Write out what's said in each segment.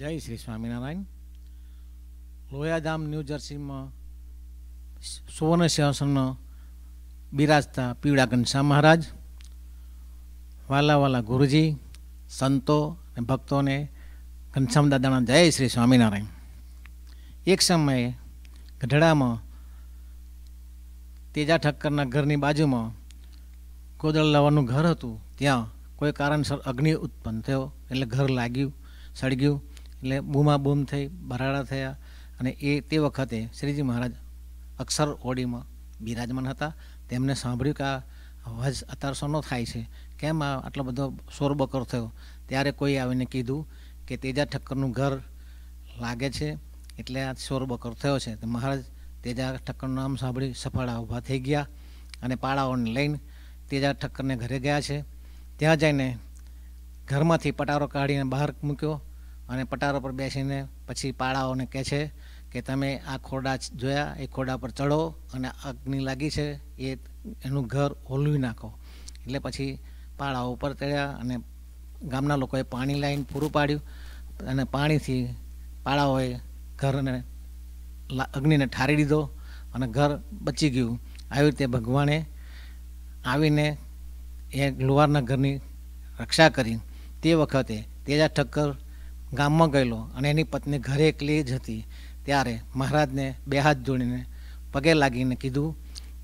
જય શ્રી સ્વામિનારાયણ લોયાધામ ન્યૂ જર્સીમાં સુવર્ણ સિંહાસન બિરાજતા પીવડા ઘનશ્યામ મહારાજ વાલા વાલા ગુરુજી સંતો અને ભક્તોને ઘનશ્યામ દાદાના જય શ્રી સ્વામિનારાયણ એક સમયે ગઢડામાં તેજા ઠક્કરના ઘરની બાજુમાં કોદળ લાવવાનું ઘર હતું ત્યાં કોઈ કારણસર અગ્નિ ઉત્પન્ન થયો એટલે ઘર લાગ્યું સળગ્યું એટલે બૂમાબૂમ થઈ બરાડા થયા અને એ તે વખતે શ્રીજી મહારાજ અક્ષર ઓડીમાં બિરાજમાન હતા તેમને સાંભળ્યું કે આ અવાજ અતારસોનો થાય છે કેમ આ આટલો બધો બકર થયો ત્યારે કોઈ આવીને કીધું કે તેજા ઠક્કરનું ઘર લાગે છે એટલે આ બકર થયો છે મહારાજ તેજા ઠક્કરનું નામ સાંભળી સફાળા ઊભા થઈ ગયા અને પાળાઓને લઈને તેજા ઠક્કરને ઘરે ગયા છે ત્યાં જઈને ઘરમાંથી પટારો કાઢીને બહાર મૂક્યો અને પટારો પર બેસીને પછી પાળાઓને કહે છે કે તમે આ ખોડા જોયા એ ખોડા પર ચડો અને અગ્નિ લાગી છે એ એનું ઘર હોલવી નાખો એટલે પછી પાળાઓ ઉપર ચડ્યા અને ગામના લોકોએ પાણી લાઈન પૂરું પાડ્યું અને પાણીથી પાળાઓએ ઘરને અગ્નિને ઠારી દીધો અને ઘર બચી ગયું આવી રીતે ભગવાને આવીને એ લોહારના ઘરની રક્ષા કરી તે વખતે તેજા ઠક્કર ગામમાં ગયેલો અને એની પત્ની ઘરે એકલી જ હતી ત્યારે મહારાજને બે હાથ જોડીને પગે લાગીને કીધું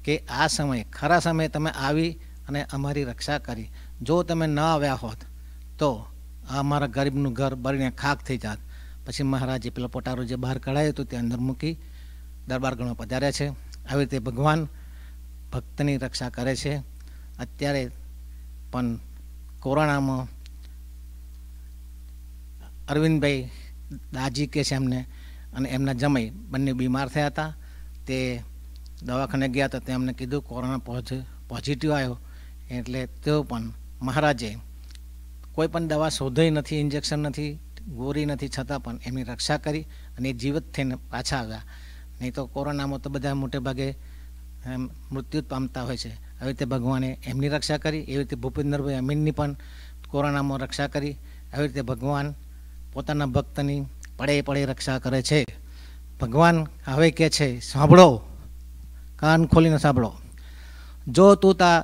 કે આ સમયે ખરા સમયે તમે આવી અને અમારી રક્ષા કરી જો તમે ન આવ્યા હોત તો અમારા ગરીબનું ઘર બળીને ખાક થઈ જાત પછી મહારાજે પેલો પટારો જે બહાર કઢાયું હતું તે અંદર મૂકી દરબાર ગણો પધાર્યા છે આવી રીતે ભગવાન ભક્તની રક્ષા કરે છે અત્યારે પણ કોરોનામાં અરવિંદભાઈ દાજી કે છે એમને અને એમના જમાઈ બંને બીમાર થયા હતા તે દવાખાને ગયા હતા તેમને કીધું કોરોના પોઝિટિવ આવ્યો એટલે તેઓ પણ મહારાજે કોઈ પણ દવા શોધઈ નથી ઇન્જેક્શન નથી ગોરી નથી છતાં પણ એમની રક્ષા કરી અને એ જીવિત થઈને પાછા આવ્યા નહીં તો કોરોનામાં તો બધા મોટે ભાગે મૃત્યુ પામતા હોય છે આવી રીતે ભગવાને એમની રક્ષા કરી એવી રીતે ભૂપેન્દ્રભાઈ અમીનની પણ કોરોનામાં રક્ષા કરી આવી રીતે ભગવાન પોતાના ભક્તની પડે પડે રક્ષા કરે છે ભગવાન હવે કહે છે સાંભળો કાન ખોલીને સાંભળો જો તું તા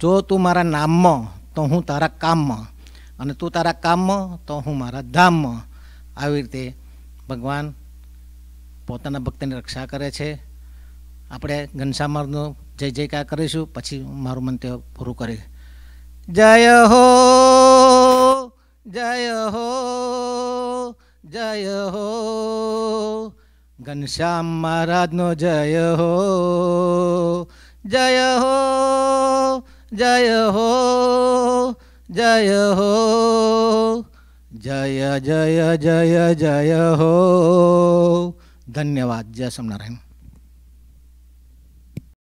જો તું મારા નામમાં તો હું તારા કામમાં અને તું તારા કામમાં તો હું મારા ધામમાં આવી રીતે ભગવાન પોતાના ભક્તની રક્ષા કરે છે આપણે ઘનશ્યામરનો જય જયકાર કરીશું પછી મારું મંતવ્ય પૂરું કરી જય હો ઘનશ્યામ મહારાજનો જય હો જય હો જય હો જય હો જય જય જય જય હો ધન્યવાદ જય સ્વામિનારાયણ